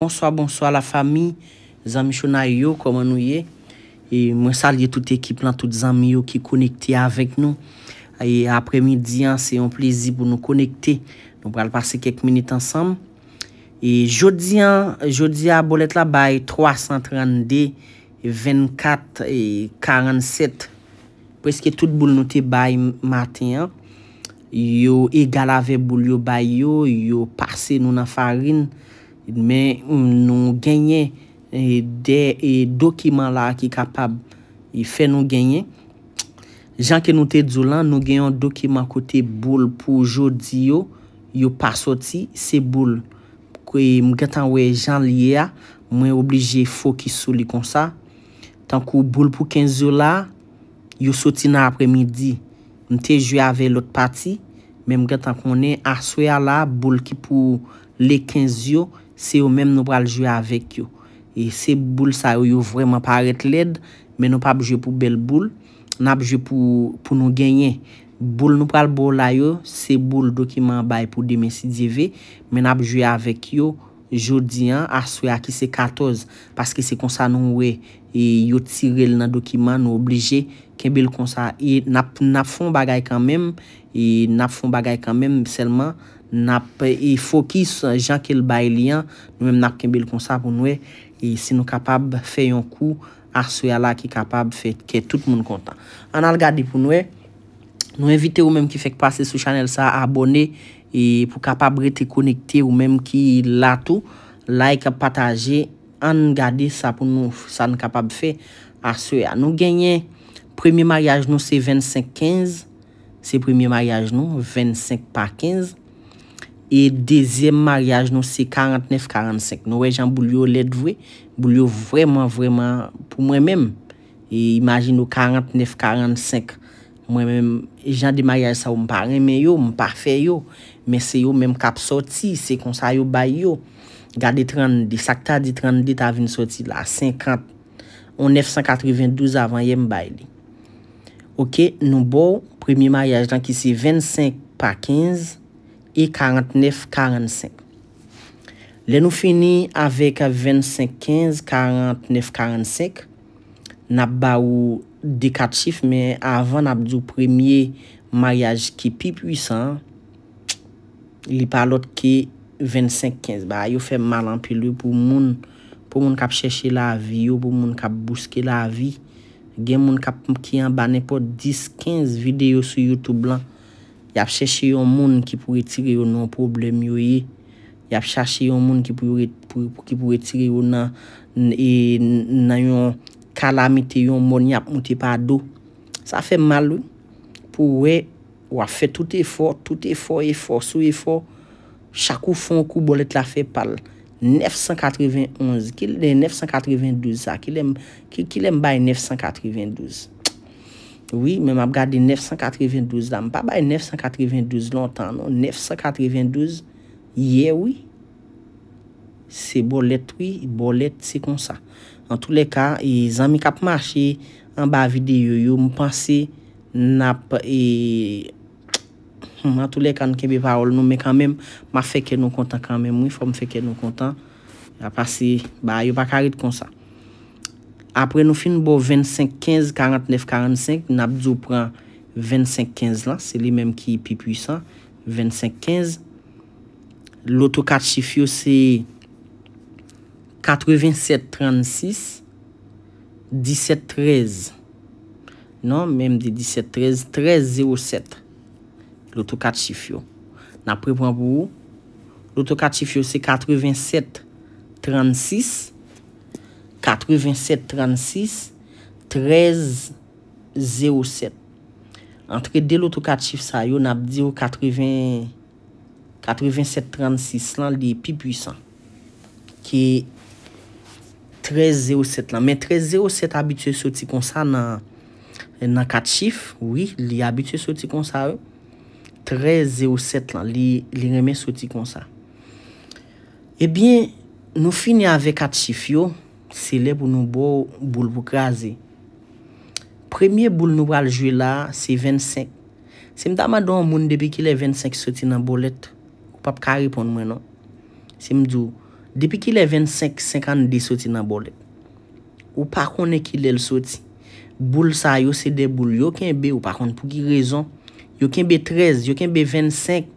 Bonsoy, bonsoy la fami, zami chou na yo koman nou ye Mwen sal ye tout ekip lan, tout zami yo ki konekte avek nou Apre midyan se yon plezi pou nou konekte Nou pral pase kek minute ansam Jodyan, jodyan bolet la bay 332, 24, 47 Preske tout bol nou te bay maten Yo egal avek bol yo bay yo, yo pase nou nan farin Yo egal avek bol yo bay yo, yo pase nou nan farin men nou genye e, de e, dokiman la ki kapab fe nou genye jan ke nou te djou lan nou genyon dokiman kote boul pou jodi yo yo pa soti se boul kwe mgetan we jan liye mwen oblije fokisou li kon sa tankou boul pou 15 yo la yo soti nan apre midi nou te jwe ave lout pati men mgetan konen aswe la boul ki pou le 15 yo Se yo menm nou pral jwe avek yo. E se boul sa yo yo vreman paret led. Men nou pral jwe pou bel boul. Nap jwe pou nou genye. Boul nou pral boul a yo. Se boul dokiman bay pou 2016. Men nap jwe avek yo. Jodiyan aswe a ki se 14. Paske se konsa nou we. E yo tirel nan dokiman nou oblije. Ken bel konsa. E nap fon bagay kanmem. E nap fon bagay kanmem. Selman. Fokis jan ke l baye liyan Nou mèm nan kembèl kon sa pou nouè Si nou kapab fè yon kou Arsouya la ki kapab fè Ke tout moun kontan An al gadi pou nouè e, Nou evite ou mèm ki fèk pase sou chanel sa Abone e pou kapab rete konekte Ou mèm ki lato Like pataje An gadi sa pou nou Sa nou kapab fè Arsouya Nou genye Premier mariage nou se 25-15 Se premier mariage nou 25-15 E dezyem maryaj nou se 49-45. Nou wey jan boulyo led vwe. Boulyo vreman vreman pou mwen men. E imajin nou 49-45. Mwen men, jan di maryaj sa ou mpa remen yo, mpa fe yo. Men se yo men mkap soti, se konsa yo bay yo. Gade 30, sakta di 30, dit avin soti la. 50, ou 992 avan yem bay li. Ok, nou bo, premi maryaj lan ki se 25 pa 15. E 49-45. Le nou fini avèk 25-15, 49-45. Nap ba ou dekatif. Mè avè n ap djou premye mayaj ki pi pwisan. Li pa lot ki 25-15. Ba yo fè malan pilou pou moun. Pou moun kap chèche la vi yo. Pou moun kap bouske la vi. Gen moun kap mpki an ba nepo 10-15 video sou YouTube lan. Yap cheche yon moun ki pou retire yon nan problem yoye. Yap cheche yon moun ki pou retire yon nan e, yon kalamite yon moun yap mouti pa do. Sa fe mal ou. Pou we, wap fe tout e for, tout e for, e for, sou e for. Chakou fon kou bolet la fe pal. 991, 992 sa, kilem bay 992. Oui, men m ap gade 992 dam. Pa bay 992 lontan, non. 992, ye wè. Se bolet wè, bolet se konsa. An tou le ka, zan mi kap mache, an ba vide yo yo, m pwansi, nap, e... An tou le ka nou kebe parol nou, men kanmèm, ma fèkè non kontan kanmèm, wè fò m fèkè non kontan. A pwansi, ba yo bakarit konsa. apre nou fin nou bo 25-15-49-45, nan ap zo pran 25-15 la, se li menm ki pi pwisan, 25-15, louto katifyo se 87-36, 17-13, nan menm de 17-13, 13-07, louto katifyo. Nan ap pre pran pou ou, louto katifyo se 87-36, 36-37, 87-36 13-07 entre de l'oto 4 chif sa yo na bdi yo 87-36 lan li pi pwisan ki 13-07 lan me 13-07 abitue soti kon sa nan 4 chif li abitue soti kon sa yo 13-07 lan li reme soti kon sa e bin nou fini ave 4 chif yo Se le pou nou bo ou boul pou kaze Premye boul nou pral jwe la Se 25 Se mda ma don moun depi ki non. le 25 soti nan bolet Ou pap ka ripon mwen an Se mdou Depi ki le 25, 50 soti nan bolet Ou pa kone ki le l soti Boul sa yo se de boul Yo ken be ou pa kone pou ki rezon Yo ken be 13, yo ken be 25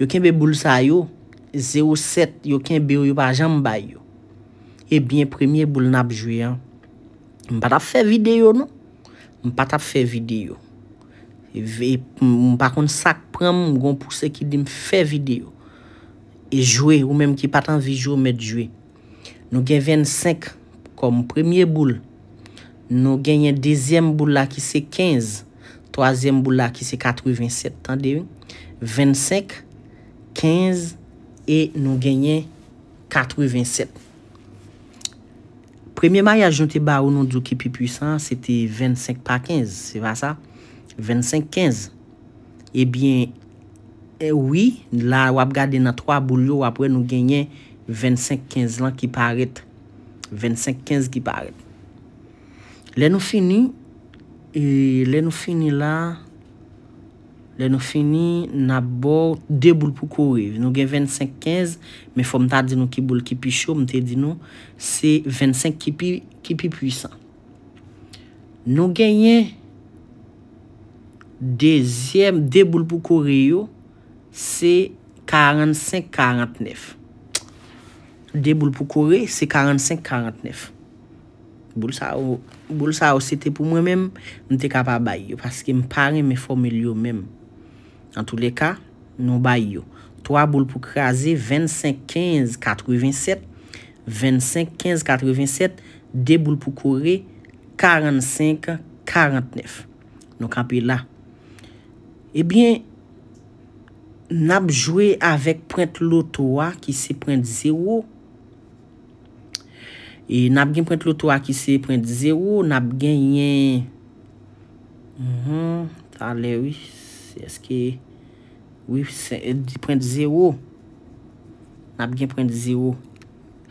Yo ken be boul sa yo 07 Yo ken be ou yo pa jam bay yo Ebyen premye boul nabjwe. M patap fe videyo nou. M patap fe videyo. E m pakon sak pram m gon pou se ki di m fe videyo. E jwe ou menm ki patan vi jwe ou menm jwe. Nou gen 25 kom premye boul. Nou genyen dezyen boul la ki se 15. Toazen boul la ki se 87. 25, 15 e nou genyen 87. Premye may a jante ba ou nou djou ki pi pwisan, se te 25 pa 15, se va sa? 25-15. Ebyen, e wii, la wap gade nan 3 boulyo apwe nou genyen 25-15 lan ki paret. 25-15 ki paret. Le nou fini, le nou fini la... la nou fini nabor 2 boul pou kore. Nou gen 25-15, me fom ta di nou ki boul ki pi chou, mte di nou, se 25 ki pi puisan. Nou gen yen, dezyem, 2 boul pou kore yo, se 45-49. 2 boul pou kore, se 45-49. Boul sa ou, boul sa ou se te pou mwen men, mte kapabay yo, paske mpare mwen fomelyo menm. An tou le ka, nou bay yo. 3 boule pou kre aze, 25, 15, 87. 25, 15, 87. 2 boule pou kore, 45, 49. Nou kanpe la. Ebyen, nab jwe avek prent lotowa ki se prent 0. E nab gen prent lotowa ki se prent 0. Nab gen yen. Ta mhm. le wis. eske point 0 nap gen point 0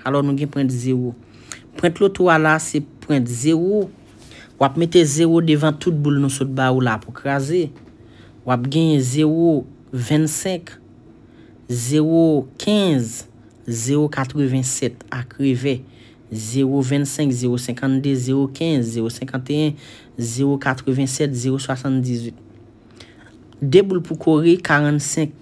alo nou gen point 0 point loto wala se point 0 wap mete 0 devan tout boul nou sot ba ou la pou krasi wap gen 0 25 0 15 0 87 0 25 0 52 0 51 0 87 0 78 Deboul pou kore, 45,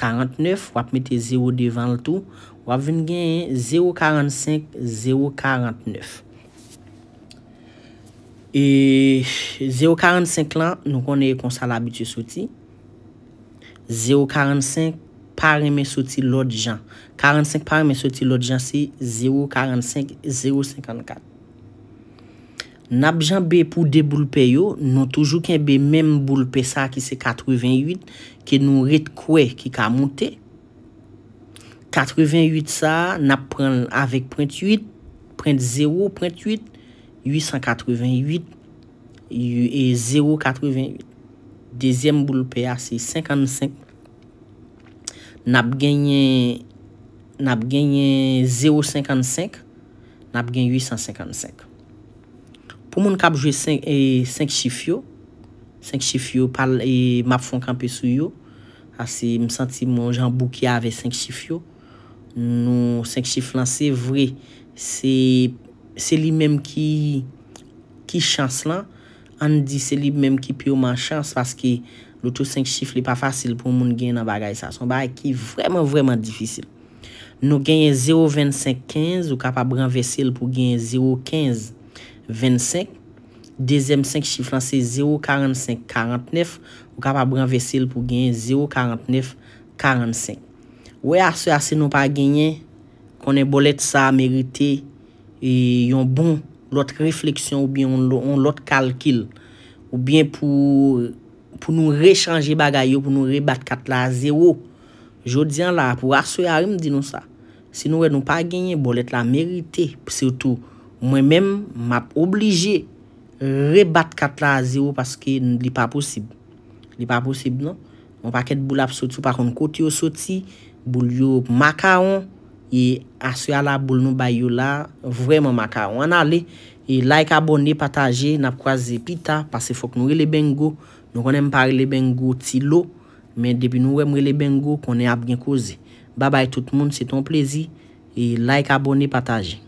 49, wap mette 0 devan l tou, wap ven gen 0,45, 0,49. E 0,45 lan, nou kon e konsa l abitye soti, 0,45 pareme soti lot jan, 45 pareme soti lot jan se 0,45, 0,54. N ap jan be pou de boulpe yo, nou toujou ken be menm boulpe sa ki se 88, ki nou ret kwe ki ka monte. 88 sa, n ap pren avik 38, pren 0, 38, 888, 888, 088, Dezem boulpe a se 55, n ap genye 0,55, n ap genye 855. pou moun kap jwe 5 e, chif yo, 5 chif yo, pal e map fon kampe sou yo, a se msanti moun jambou ki ave 5 chif yo, nou 5 chif lan se vre, se li menm ki chans lan, an di se li menm ki pyo man chans, paske loutou 5 chif li pa fasil pou moun gen nan bagay sa, son bagay ki vreman vreman difisil, nou genye 0.25.15, ou kap ap branve sel pou genye 0.15, 25. Dezem 5 chiflan se 0, 45, 49. Ou ka pa brin vesel pou genye 0, 49, 45. Ou e aswe aswe nou pa genye, konen bolet sa merite, yon bon, lout refleksyon ou bi yon lout kalkil, ou bi pou nou rechange bagay yo, pou nou rebat kat la 0. Jodian la, pou aswe a rim dinon sa, si nou e nou pa genye, bolet la merite, pou se wotou, Mwen men m ap oblije rebat kat la a zero paske li pa posib. Li pa posib, non? Mwen paket bou la ap soti, pakon koti yo soti, bou yo makaron, e aswe ala bou nou bayo la, vwèman makaron. An ale, e like abone, pataje, nap kwaze pita, pase fok nou re le bengo, nou konen pa re le bengo ti lo, men depi nou re mwe le bengo, konen ap gen koze. Babay tout moun, se ton plezi, e like abone pataje.